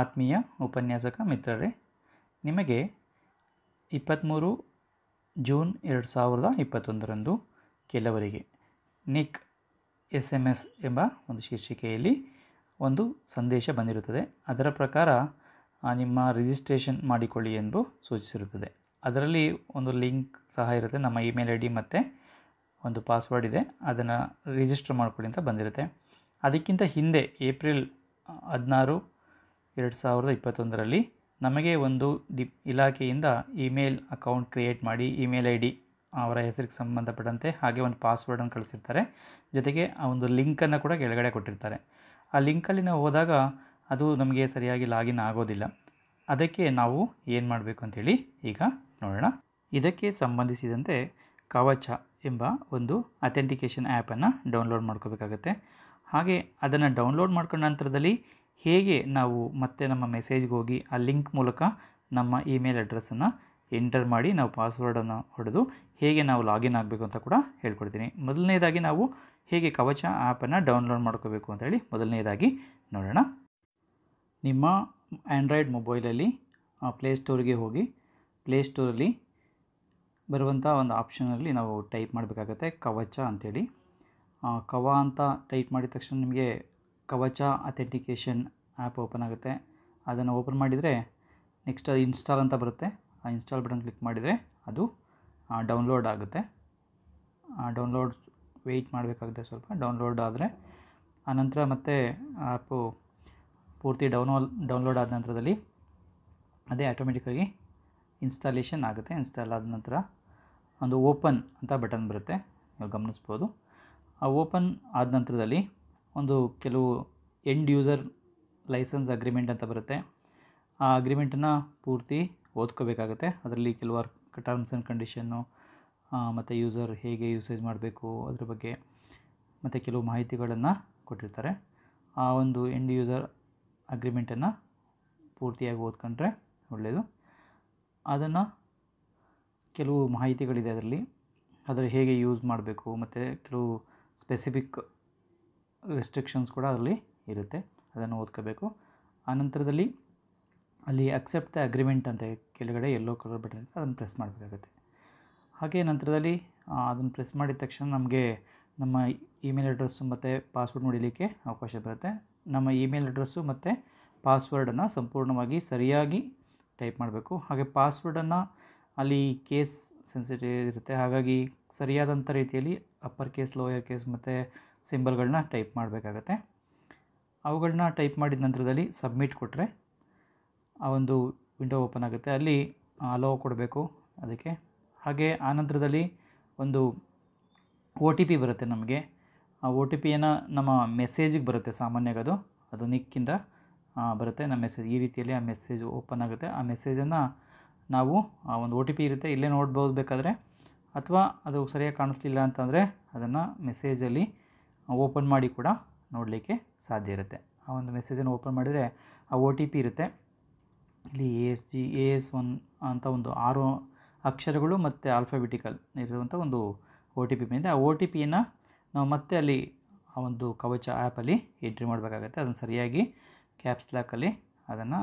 ಆತ್ಮೀಯ ಉಪನ್ಯಾಸಕ ಮಿತ್ರರೇ ನಿಮಗೆ ಇಪ್ಪತ್ತ್ಮೂರು ಜೂನ್ ಎರಡು ಸಾವಿರದ ಇಪ್ಪತ್ತೊಂದರಂದು ಕೆಲವರಿಗೆ ನಿಕ್ ಎಸ್ ಎಮ್ ಎಸ್ ಎಂಬ ಒಂದು ಶೀರ್ಷಿಕೆಯಲ್ಲಿ ಒಂದು ಸಂದೇಶ ಬಂದಿರುತ್ತದೆ ಅದರ ಪ್ರಕಾರ ನಿಮ್ಮ ರಿಜಿಸ್ಟ್ರೇಷನ್ ಮಾಡಿಕೊಳ್ಳಿ ಎಂದು ಸೂಚಿಸಿರುತ್ತದೆ ಅದರಲ್ಲಿ ಒಂದು ಲಿಂಕ್ ಸಹ ಇರುತ್ತೆ ನಮ್ಮ ಇಮೇಲ್ ಐ ಡಿ ಮತ್ತು ಒಂದು ಪಾಸ್ವರ್ಡ್ ಇದೆ ಅದನ್ನು ರಿಜಿಸ್ಟರ್ ಮಾಡಿಕೊಳ್ಳಿ ಅಂತ ಬಂದಿರುತ್ತೆ ಅದಕ್ಕಿಂತ ಹಿಂದೆ ಏಪ್ರಿಲ್ ಹದಿನಾರು ಎರಡು ಸಾವಿರದ ಇಪ್ಪತ್ತೊಂದರಲ್ಲಿ ನಮಗೆ ಒಂದು ದಿ ಇಲಾಖೆಯಿಂದ ಇಮೇಲ್ ಅಕೌಂಟ್ ಕ್ರಿಯೇಟ್ ಮಾಡಿ ಇಮೇಲ್ ಐ ಡಿ ಅವರ ಹೆಸರಿಗೆ ಸಂಬಂಧಪಟ್ಟಂತೆ ಹಾಗೆ ಒಂದು ಪಾಸ್ವರ್ಡನ್ನು ಕಳಿಸಿರ್ತಾರೆ ಜೊತೆಗೆ ಆ ಒಂದು ಲಿಂಕನ್ನು ಕೂಡ ಕೆಳಗಡೆ ಕೊಟ್ಟಿರ್ತಾರೆ ಆ ಲಿಂಕಲ್ಲಿ ನಾವು ಹೋದಾಗ ಅದು ನಮಗೆ ಸರಿಯಾಗಿ ಲಾಗಿನ್ ಆಗೋದಿಲ್ಲ ಅದಕ್ಕೆ ನಾವು ಏನು ಮಾಡಬೇಕು ಅಂತೇಳಿ ಈಗ ನೋಡೋಣ ಇದಕ್ಕೆ ಸಂಬಂಧಿಸಿದಂತೆ ಕವಚ ಎಂಬ ಒಂದು ಅಥೆಂಟಿಕೇಷನ್ ಆ್ಯಪನ್ನು ಡೌನ್ಲೋಡ್ ಮಾಡ್ಕೋಬೇಕಾಗತ್ತೆ ಹಾಗೆ ಅದನ್ನು ಡೌನ್ಲೋಡ್ ಮಾಡ್ಕೊಂಡ ನಂತರದಲ್ಲಿ ಹೇಗೆ ನಾವು ಮತ್ತೆ ನಮ್ಮ ಮೆಸೇಜ್ಗೆ ಹೋಗಿ ಆ ಲಿಂಕ್ ಮೂಲಕ ನಮ್ಮ ಇಮೇಲ್ ಅಡ್ರೆಸ್ಸನ್ನು ಎಂಟರ್ ಮಾಡಿ ನಾವು ಪಾಸ್ವರ್ಡನ್ನು ಹೊಡೆದು ಹೇಗೆ ನಾವು ಲಾಗಿನ್ ಆಗಬೇಕು ಅಂತ ಕೂಡ ಹೇಳ್ಕೊಡ್ತೀನಿ ಮೊದಲನೇದಾಗಿ ನಾವು ಹೇಗೆ ಕವಚ ಆ್ಯಪನ್ನು ಡೌನ್ಲೋಡ್ ಮಾಡ್ಕೋಬೇಕು ಅಂತೇಳಿ ಮೊದಲನೇದಾಗಿ ನೋಡೋಣ ನಿಮ್ಮ ಆ್ಯಂಡ್ರಾಯ್ಡ್ ಮೊಬೈಲಲ್ಲಿ ಪ್ಲೇಸ್ಟೋರ್ಗೆ ಹೋಗಿ ಪ್ಲೇಸ್ಟೋರಲ್ಲಿ ಬರುವಂಥ ಒಂದು ಆಪ್ಷನಲ್ಲಿ ನಾವು ಟೈಪ್ ಮಾಡಬೇಕಾಗತ್ತೆ ಕವಚ ಅಂಥೇಳಿ ಕವ ಅಂತ ಟೈಪ್ ಮಾಡಿದ ತಕ್ಷಣ ನಿಮಗೆ ಕವಚ ಅಥೆಂಟಿಕೇಷನ್ ಆ್ಯಪ್ ಓಪನ್ ಆಗುತ್ತೆ ಅದನ್ನು ಓಪನ್ ಮಾಡಿದರೆ ನೆಕ್ಸ್ಟ್ ಅದು ಇನ್ಸ್ಟಾಲ್ ಅಂತ ಬರುತ್ತೆ ಆ ಇನ್ಸ್ಟಾಲ್ ಬಟನ್ ಕ್ಲಿಕ್ ಮಾಡಿದರೆ ಅದು ಡೌನ್ಲೋಡ್ ಆಗುತ್ತೆ ಡೌನ್ಲೋಡ್ ವೆಯ್ಟ್ ಮಾಡಬೇಕಾಗುತ್ತೆ ಸ್ವಲ್ಪ ಡೌನ್ಲೋಡ್ ಆದರೆ ಆನಂತರ ಮತ್ತೆ ಆ್ಯಪು ಪೂರ್ತಿ ಡೌನ್ಲೋಡ್ ಡೌನ್ಲೋಡ್ ಆದ ನಂತರದಲ್ಲಿ ಅದೇ ಆಟೋಮೆಟಿಕ್ಕಾಗಿ ಇನ್ಸ್ಟಾಲೇಷನ್ ಆಗುತ್ತೆ ಇನ್ಸ್ಟಾಲ್ ಆದ ನಂತರ ಒಂದು ಓಪನ್ ಅಂತ ಬಟನ್ ಬರುತ್ತೆ ನೀವು ಗಮನಿಸ್ಬೋದು ಆ ಓಪನ್ ಆದ ನಂತರದಲ್ಲಿ ಒಂದು ಕೆಲವು ಎಂಡ್ ಯೂಸರ್ ಲೈಸೆನ್ಸ್ ಅಗ್ರಿಮೆಂಟ್ ಅಂತ ಬರುತ್ತೆ ಆ ಅಗ್ರಿಮೆಂಟನ್ನು ಪೂರ್ತಿ ಓದ್ಕೋಬೇಕಾಗುತ್ತೆ ಅದರಲ್ಲಿ ಕೆಲವಾರು ಟರ್ಮ್ಸ್ ಆ್ಯಂಡ್ ಕಂಡೀಷನ್ನು ಮತ್ತು ಯೂಸರ್ ಹೇಗೆ ಯೂಸೇಜ್ ಮಾಡಬೇಕು ಅದ್ರ ಬಗ್ಗೆ ಮತ್ತು ಕೆಲವು ಮಾಹಿತಿಗಳನ್ನು ಕೊಟ್ಟಿರ್ತಾರೆ ಆ ಒಂದು ಎಂಡ್ ಯೂಸರ್ ಅಗ್ರಿಮೆಂಟನ್ನು ಪೂರ್ತಿಯಾಗಿ ಓದ್ಕೊಂಡ್ರೆ ಒಳ್ಳೆಯದು ಅದನ್ನು ಕೆಲವು ಮಾಹಿತಿಗಳಿದೆ ಅದರಲ್ಲಿ ಅದರ ಹೇಗೆ ಯೂಸ್ ಮಾಡಬೇಕು ಮತ್ತು ಕೆಲವು ಸ್ಪೆಸಿಫಿಕ್ ರೆಸ್ಟ್ರಿಕ್ಷನ್ಸ್ ಕೂಡ ಅದರಲ್ಲಿ ಇರುತ್ತೆ ಅದನ್ನು ಓದ್ಕೋಬೇಕು ಆನಂತರದಲ್ಲಿ ಅಲ್ಲಿ ಅಕ್ಸೆಪ್ಟ್ ದ ಅಗ್ರಿಮೆಂಟ್ ಅಂತ ಕೆಳಗಡೆ ಎಲ್ಲೋ ಕಲರ್ ಬಟನ್ ಇರುತ್ತೆ ಅದನ್ನು ಪ್ರೆಸ್ ಮಾಡಬೇಕಾಗುತ್ತೆ ಹಾಗೆ ನಂತರದಲ್ಲಿ ಅದನ್ನು ಪ್ರೆಸ್ ಮಾಡಿದ ತಕ್ಷಣ ನಮಗೆ ನಮ್ಮ ಇಮೇಲ್ ಅಡ್ರೆಸ್ ಮತ್ತು ಪಾಸ್ವರ್ಡ್ ನೋಡಲಿಕ್ಕೆ ಅವಕಾಶ ಬರುತ್ತೆ ನಮ್ಮ ಇಮೇಲ್ ಅಡ್ರೆಸ್ಸು ಮತ್ತು ಪಾಸ್ವರ್ಡನ್ನು ಸಂಪೂರ್ಣವಾಗಿ ಸರಿಯಾಗಿ ಟೈಪ್ ಮಾಡಬೇಕು ಹಾಗೆ ಪಾಸ್ವರ್ಡನ್ನು ಅಲ್ಲಿ ಕೇಸ್ ಸೆನ್ಸಿಟಿವ್ ಇರುತ್ತೆ ಹಾಗಾಗಿ ಸರಿಯಾದಂಥ ರೀತಿಯಲ್ಲಿ ಅಪ್ಪರ್ ಕೇಸ್ ಲೋಯರ್ ಕೇಸ್ ಮತ್ತು ಸಿಂಬಲ್ಗಳನ್ನ ಟೈಪ್ ಮಾಡಬೇಕಾಗತ್ತೆ ಅವುಗಳನ್ನ ಟೈಪ್ ಮಾಡಿದ ನಂತರದಲ್ಲಿ ಸಬ್ಮಿಟ್ ಕೊಟ್ಟರೆ ಆ ಒಂದು ವಿಂಡೋ ಓಪನ್ ಆಗುತ್ತೆ ಅಲ್ಲಿ ಅಲೋ ಕೊಡಬೇಕು ಅದಕ್ಕೆ ಹಾಗೆ ಆ ನಂತರದಲ್ಲಿ ಒಂದು ಓ ಟಿ ಪಿ ಬರುತ್ತೆ ನಮಗೆ ಆ ಓ ಟಿ ಪಿಯನ್ನು ನಮ್ಮ ಮೆಸೇಜಿಗೆ ಬರುತ್ತೆ ಸಾಮಾನ್ಯವಾಗಿ ಅದು ಅದು ನಿಕ್ಕಿಂದ ಬರುತ್ತೆ ನಮ್ಮ ಮೆಸೇಜ್ ಈ ರೀತಿಯಲ್ಲಿ ಆ ಮೆಸೇಜ್ ಓಪನ್ ಆಗುತ್ತೆ ಆ ಮೆಸೇಜನ್ನು ನಾವು ಆ ಒಂದು ಒ ಟಿ ಪಿ ಇರುತ್ತೆ ಇಲ್ಲೇ ನೋಡ್ಬೋದು ಬೇಕಾದರೆ ಅಥವಾ ಅದು ಸರಿಯಾಗಿ ಕಾಣಿಸ್ತಿಲ್ಲ ಅಂತಂದರೆ ಅದನ್ನು ಮೆಸೇಜಲ್ಲಿ ಓಪನ್ ಮಾಡಿ ಕೂಡ ನೋಡಲಿಕ್ಕೆ ಸಾಧ್ಯ ಇರುತ್ತೆ ಆ ಒಂದು ಮೆಸೇಜನ್ನು ಓಪನ್ ಮಾಡಿದರೆ ಆ ಒ ಟಿ ಪಿ ಇರುತ್ತೆ ಇಲ್ಲಿ A S G A S one ಅಂತ ಒಂದು ಆರು ಅಕ್ಷರಗಳು ಮತ್ತು ಆಲ್ಫಾಬೆಟಿಕಲ್ ಇರುವಂಥ ಒಂದು ಓ ಟಿ ಪಿ ಬಂದಿದೆ ಆ ಒ ಟಿ ಪಿಯನ್ನು ನಾವು ಮತ್ತೆ ಅಲ್ಲಿ ಆ ಒಂದು ಕವಚ ಆ್ಯಪಲ್ಲಿ ಎಂಟ್ರಿ ಮಾಡಬೇಕಾಗತ್ತೆ ಅದನ್ನು ಸರಿಯಾಗಿ ಕ್ಯಾಪ್ಸ್ ಲಾಕಲ್ಲಿ ಅದನ್ನು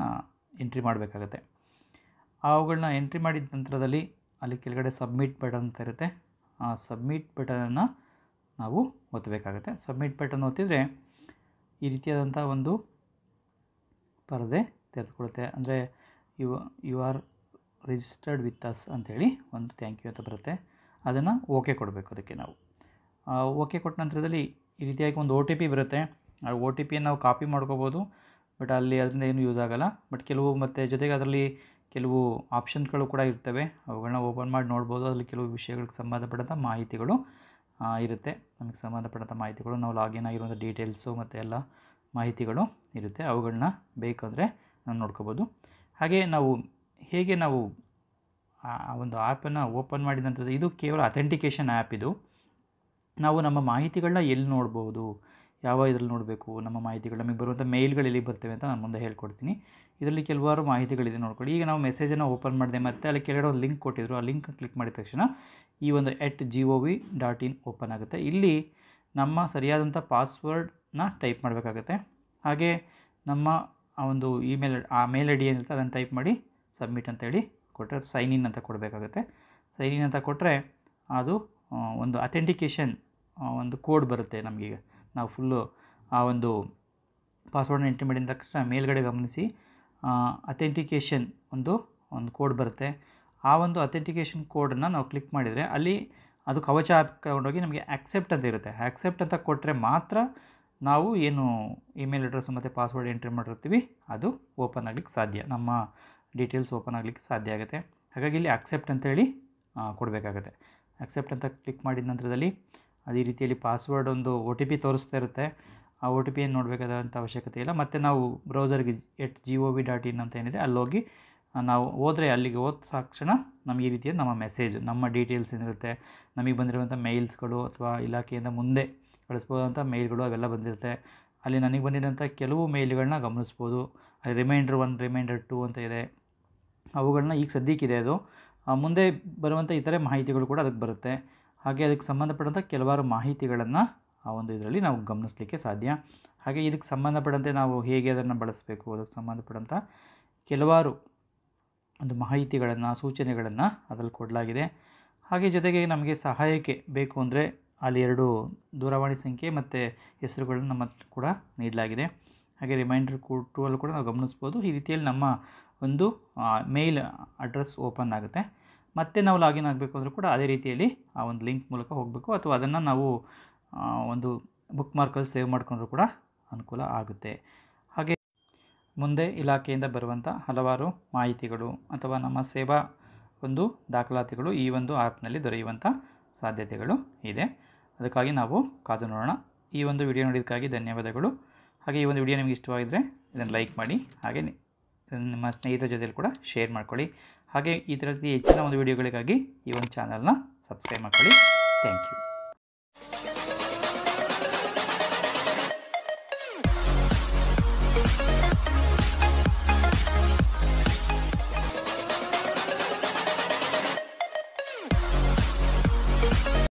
ಎಂಟ್ರಿ ಮಾಡಬೇಕಾಗತ್ತೆ ಅವುಗಳನ್ನ ಎಂಟ್ರಿ ಮಾಡಿದ ನಂತರದಲ್ಲಿ ಅಲ್ಲಿ ಕೆಳಗಡೆ ಸಬ್ಮಿಟ್ ಬಟನ್ ಅಂತ ಇರುತ್ತೆ ಆ ಸಬ್ಮಿಟ್ ಬಟನನ್ನು ನಾವು ಒತ್ತಬೇಕಾಗುತ್ತೆ ಸಬ್ಮಿಟ್ ಬಟನ್ ಒತ್ತಿದರೆ ಈ ರೀತಿಯಾದಂಥ ಒಂದು ಪರದೆ ತೆರೆದುಕೊಳ್ಳುತ್ತೆ ಅಂದರೆ you you are registered with us ಅಂಥೇಳಿ ಒಂದು ಥ್ಯಾಂಕ್ ಯು ಅಂತ ಬರುತ್ತೆ ಅದನ್ನು ಓಕೆ ಕೊಡಬೇಕು ಅದಕ್ಕೆ ನಾವು ಓಕೆ ಕೊಟ್ಟ ನಂತರದಲ್ಲಿ ಈ ರೀತಿಯಾಗಿ ಒಂದು ಓ ಟಿ ಪಿ ಬರುತ್ತೆ ಆ ಓ ಟಿ ಪಿಯನ್ನು ನಾವು ಕಾಪಿ ಮಾಡ್ಕೋಬೋದು ಬಟ್ ಅಲ್ಲಿ ಅದರಿಂದ ಏನು ಯೂಸ್ ಆಗೋಲ್ಲ ಬಟ್ ಕೆಲವು ಮತ್ತು ಜೊತೆಗೆ ಅದರಲ್ಲಿ ಕೆಲವು ಆಪ್ಷನ್ಗಳು ಕೂಡ ಇರ್ತವೆ ಅವುಗಳನ್ನ ಓಪನ್ ಮಾಡಿ ನೋಡ್ಬೋದು ಅದರಲ್ಲಿ ಕೆಲವು ವಿಷಯಗಳಿಗೆ ಸಂಬಂಧಪಟ್ಟಂಥ ಮಾಹಿತಿಗಳು ಇರುತ್ತೆ ನಮಗೆ ಸಂಬಂಧಪಟ್ಟಂಥ ಮಾಹಿತಿಗಳು ನಾವು ಲಾಗಿನ್ ಆಗಿರುವಂಥ ಡೀಟೇಲ್ಸು ಮತ್ತು ಎಲ್ಲ ಮಾಹಿತಿಗಳು ಇರುತ್ತೆ ಅವುಗಳನ್ನ ಬೇಕಂದರೆ ನಾವು ನೋಡ್ಕೋಬೋದು ಹಾಗೆ ನಾವು ಹೇಗೆ ನಾವು ಆ ಒಂದು ಆ್ಯಪನ್ನು ಓಪನ್ ಮಾಡಿದಂಥದ್ದು ಇದು ಕೇವಲ ಅಥೆಂಟಿಕೇಷನ್ ಆ್ಯಪ್ ಇದು ನಾವು ನಮ್ಮ ಮಾಹಿತಿಗಳನ್ನ ಎಲ್ಲಿ ನೋಡ್ಬೋದು ಯಾವ ಇದರಲ್ಲಿ ನೋಡಬೇಕು ನಮ್ಮ ಮಾಹಿತಿಗಳು ನಮಗೆ ಬರುವಂಥ ಮೇಲ್ಗಳು ಎಲ್ಲಿ ಬರ್ತವೆ ಅಂತ ನಾನು ಮುಂದೆ ಹೇಳ್ಕೊಡ್ತೀನಿ ಇದರಲ್ಲಿ ಕೆಲವಾರು ಮಾಹಿತಿಗಳಿದೆ ನೋಡ್ಕೊಳ್ಳಿ ಈಗ ನಾವು ಮೆಸೇಜನ್ನು ಓಪನ್ ಮಾಡಿದೆ ಮತ್ತು ಅಲ್ಲಿ ಕೆಳಗಡೆ ಒಂದು ಲಿಂಕ್ ಕೊಟ್ಟಿದ್ರು ಆ ಲಿಂಕ್ ಕ್ಲಿಕ್ ಮಾಡಿದ ತಕ್ಷಣ ಈ ಒಂದು at G O V dot in open ಆಗುತ್ತೆ ಇಲ್ಲಿ ನಮ್ಮ ಸರಿಯಾದಂಥ ಪಾಸ್ವರ್ಡ್ನ ಟೈಪ್ ಮಾಡಬೇಕಾಗುತ್ತೆ ಹಾಗೆ ನಮ್ಮ ಆ ಒಂದು ಇಮೇಲ್ ಆ ಮೇಲ್ ಐ ಡಿ ಏನಿರುತ್ತೆ ಅದನ್ನು ಟೈಪ್ ಮಾಡಿ ಸಬ್ಮಿಟ್ ಅಂತೇಳಿ ಕೊಟ್ಟರೆ ಸೈನ್ ಇನ್ ಅಂತ ಕೊಡಬೇಕಾಗುತ್ತೆ ಸೈನ್ ಇನ್ ಅಂತ ಕೊಟ್ಟರೆ ಅದು ಒಂದು ಅಥೆಂಟಿಕೇಷನ್ ಒಂದು ಕೋಡ್ ಬರುತ್ತೆ ನಮಗೀಗ ನಾವು ಫುಲ್ಲು ಆ ಒಂದು ಪಾಸ್ವರ್ಡ್ನ ಎಂಟ್ರಿ ಮಾಡಿದ ತಕ್ಷಣ ಮೇಲ್ಗಡೆ ಗಮನಿಸಿ ಅಥೆಂಟಿಕೇಷನ್ ಒಂದು ಒಂದು ಕೋಡ್ ಬರುತ್ತೆ ಆ ಒಂದು ಅಥೆಂಟಿಕೇಷನ್ ಕೋಡನ್ನು ನಾವು ಕ್ಲಿಕ್ ಮಾಡಿದರೆ ಅಲ್ಲಿ ಅದು ಕವಚ ಹಾಕೊಂಡೋಗಿ ನಮಗೆ ಆಕ್ಸೆಪ್ಟ್ ಅಂತ ಇರುತ್ತೆ ಆಕ್ಸೆಪ್ಟ್ ಅಂತ ಕೊಟ್ಟರೆ ಮಾತ್ರ ನಾವು ಏನು ಇಮೇಲ್ ಅಡ್ರೆಸ್ ಮತ್ತು ಪಾಸ್ವರ್ಡ್ ಎಂಟ್ರಿ ಮಾಡಿರ್ತೀವಿ ಅದು ಓಪನ್ ಆಗಲಿಕ್ಕೆ ಸಾಧ್ಯ ನಮ್ಮ ಡೀಟೇಲ್ಸ್ ಓಪನ್ ಆಗಲಿಕ್ಕೆ ಸಾಧ್ಯ ಆಗುತ್ತೆ ಹಾಗಾಗಿ ಇಲ್ಲಿ ಆಕ್ಸೆಪ್ಟ್ ಅಂತೇಳಿ ಕೊಡಬೇಕಾಗತ್ತೆ ಆಕ್ಸೆಪ್ಟ್ ಅಂತ ಕ್ಲಿಕ್ ಮಾಡಿದ ನಂತರದಲ್ಲಿ ಅದೇ ರೀತಿಯಲ್ಲಿ ಪಾಸ್ವರ್ಡ್ ಒಂದು ಒ ಟಿ ಪಿ ತೋರಿಸ್ತಾ ಇರುತ್ತೆ ಆ ಒ ಟಿ ಪಿಯನ್ನು ನೋಡಬೇಕಾದಂಥ ಅವಶ್ಯಕತೆ ಇಲ್ಲ ಮತ್ತು ನಾವು ಬ್ರೌಸರ್ಗೆ at G O V dot in ಅಂತ ಏನಿದೆ ಅಲ್ಲೋಗಿ ನಾವು ಹೋದರೆ ಅಲ್ಲಿಗೆ ಹೋದ ತಕ್ಷಣ ನಮಗೆ ಈ ರೀತಿಯ ನಮ್ಮ ಮೆಸೇಜ್ ನಮ್ಮ ಡೀಟೇಲ್ಸ್ ಏನಿರುತ್ತೆ ನಮಗೆ ಬಂದಿರುವಂಥ ಮೇಲ್ಸ್ಗಳು ಅಥವಾ ಇಲಾಖೆಯಿಂದ ಮುಂದೆ ಕಳಿಸ್ಬೋದಂಥ ಮೇಲ್ಗಳು ಅವೆಲ್ಲ ಬಂದಿರುತ್ತೆ ಅಲ್ಲಿ ನನಗೆ ಬಂದಿರೋಂಥ ಕೆಲವು ಮೇಲ್ಗಳನ್ನ ಗಮನಿಸ್ಬೋದು ಅಲ್ಲಿ ರಿಮೈಂಡರ್ ಒನ್ ರಿಮೈಂಡರ್ ಟು ಅಂತ ಇದೆ ಅವುಗಳನ್ನ ಈಗ ಸದ್ಯಕ್ಕಿದೆ ಅದು ಮುಂದೆ ಬರುವಂಥ ಇತರೆ ಮಾಹಿತಿಗಳು ಕೂಡ ಅದಕ್ಕೆ ಬರುತ್ತೆ ಹಾಗೆ ಅದಕ್ಕೆ ಸಂಬಂಧಪಟ್ಟಂಥ ಕೆಲವಾರು ಮಾಹಿತಿಗಳನ್ನು ಆ ಒಂದು ಇದರಲ್ಲಿ ನಾವು ಗಮನಿಸಲಿಕ್ಕೆ ಸಾಧ್ಯ ಹಾಗೆ ಇದಕ್ಕೆ ಸಂಬಂಧಪಟ್ಟಂತೆ ನಾವು ಹೇಗೆ ಅದನ್ನು ಬಳಸಬೇಕು ಅದಕ್ಕೆ ಸಂಬಂಧಪಟ್ಟಂಥ ಕೆಲವಾರು ಒಂದು ಮಾಹಿತಿಗಳನ್ನು ಸೂಚನೆಗಳನ್ನು ಅದರಲ್ಲಿ ಕೊಡಲಾಗಿದೆ ಹಾಗೆ ಜೊತೆಗೆ ನಮಗೆ ಸಹಾಯಕ್ಕೆ ಬೇಕು ಅಂದರೆ ಅಲ್ಲಿ ಎರಡು ದೂರವಾಣಿ ಸಂಖ್ಯೆ ಮತ್ತು ಹೆಸರುಗಳನ್ನು ನಮ್ಮ ಕೂಡ ನೀಡಲಾಗಿದೆ ಹಾಗೆ ರಿಮೈಂಡರ್ ಅಲ್ಲೂ ಕೂಡ ನಾವು ಗಮನಿಸ್ಬೋದು ಈ ರೀತಿಯಲ್ಲಿ ನಮ್ಮ ಒಂದು ಮೇಲ್ ಅಡ್ರೆಸ್ ಓಪನ್ ಆಗುತ್ತೆ ಮತ್ತೆ ನಾವು ಲಾಗಿನ್ ಆಗಬೇಕು ಅಂದರೂ ಕೂಡ ಅದೇ ರೀತಿಯಲ್ಲಿ ಆ ಒಂದು ಲಿಂಕ್ ಮೂಲಕ ಹೋಗಬೇಕು ಅಥವಾ ಅದನ್ನು ನಾವು ಒಂದು ಬುಕ್ ಮಾರ್ಕಲ್ಲಿ ಸೇವ್ ಮಾಡ್ಕೊಂಡ್ರು ಕೂಡ ಅನುಕೂಲ ಆಗುತ್ತೆ ಹಾಗೆ ಮುಂದೆ ಇಲಾಖೆಯಿಂದ ಬರುವಂಥ ಹಲವಾರು ಮಾಹಿತಿಗಳು ಅಥವಾ ನಮ್ಮ ಸೇವಾ ಒಂದು ದಾಖಲಾತಿಗಳು ಈ ಒಂದು ಆ್ಯಪ್ನಲ್ಲಿ ದೊರೆಯುವಂಥ ಸಾಧ್ಯತೆಗಳು ಇದೆ ಅದಕ್ಕಾಗಿ ನಾವು ಕಾದು ನೋಡೋಣ ಈ ಒಂದು ವಿಡಿಯೋ ನೋಡಿದ್ದಕ್ಕಾಗಿ ಧನ್ಯವಾದಗಳು ಹಾಗೆ ಈ ಒಂದು ವಿಡಿಯೋ ನಿಮಗೆ ಇಷ್ಟವಾಗಿದ್ದರೆ ಇದನ್ನು ಲೈಕ್ ಮಾಡಿ ಹಾಗೆ ನಿಮ್ಮ ಸ್ನೇಹಿತರ ಜೊತೆಯಲ್ಲಿ ಕೂಡ ಶೇರ್ ಮಾಡ್ಕೊಳ್ಳಿ ಹಾಗೆ ಈ ಥರದ ಹೆಚ್ಚಿನ ಒಂದು ವೀಡಿಯೋಗಳಿಗಾಗಿ ಈ ಒಂದು ಚಾನಲ್ನ ಸಬ್ಸ್ಕ್ರೈಬ್ ಮಾಡ್ಕೊಳ್ಳಿ ಥ್ಯಾಂಕ್ ಯು